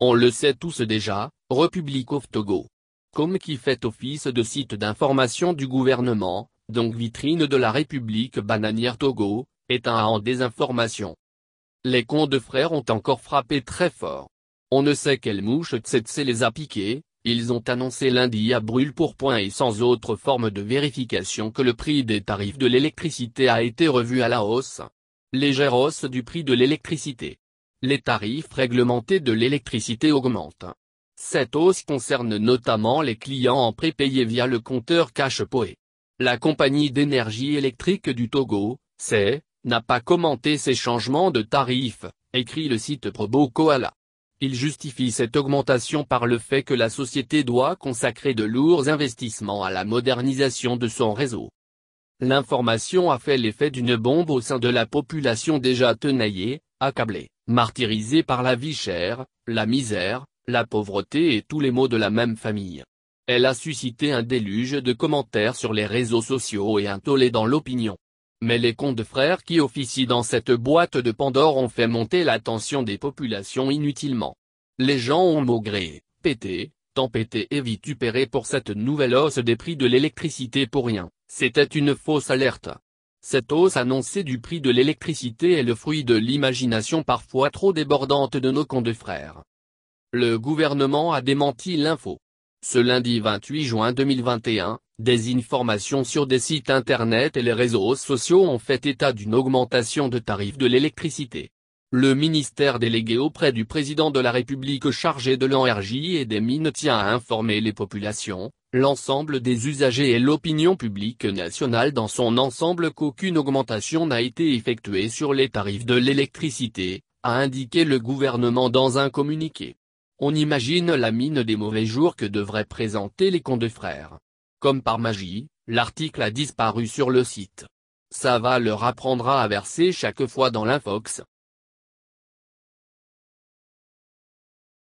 on le sait tous déjà, République of Togo. Comme qui fait office de site d'information du gouvernement, donc vitrine de la République bananière Togo, est un en désinformation. Les cons de frères ont encore frappé très fort. On ne sait quelle mouche Tsetse les a piqués, ils ont annoncé lundi à brûle pour point et sans autre forme de vérification que le prix des tarifs de l'électricité a été revu à la hausse. Légère hausse du prix de l'électricité les tarifs réglementés de l'électricité augmentent. Cette hausse concerne notamment les clients en prépayé via le compteur Cash Poe. La compagnie d'énergie électrique du Togo, c'est, n'a pas commenté ces changements de tarifs, écrit le site Probo Koala. Il justifie cette augmentation par le fait que la société doit consacrer de lourds investissements à la modernisation de son réseau. L'information a fait l'effet d'une bombe au sein de la population déjà tenaillée, accablé, martyrisée par la vie chère, la misère, la pauvreté et tous les maux de la même famille. Elle a suscité un déluge de commentaires sur les réseaux sociaux et un tollé dans l'opinion. Mais les cons de frères qui officient dans cette boîte de Pandore ont fait monter l'attention des populations inutilement. Les gens ont maugré, pété, tempêté et vitupéré pour cette nouvelle hausse des prix de l'électricité pour rien, c'était une fausse alerte. Cette hausse annoncée du prix de l'électricité est le fruit de l'imagination parfois trop débordante de nos frères. Le gouvernement a démenti l'info. Ce lundi 28 juin 2021, des informations sur des sites internet et les réseaux sociaux ont fait état d'une augmentation de tarifs de l'électricité. Le ministère délégué auprès du président de la République chargé de l'énergie et des mines tient à informer les populations, l'ensemble des usagers et l'opinion publique nationale dans son ensemble qu'aucune augmentation n'a été effectuée sur les tarifs de l'électricité, a indiqué le gouvernement dans un communiqué. On imagine la mine des mauvais jours que devraient présenter les cons de frères. Comme par magie, l'article a disparu sur le site. Ça va leur apprendra à verser chaque fois dans l'infox.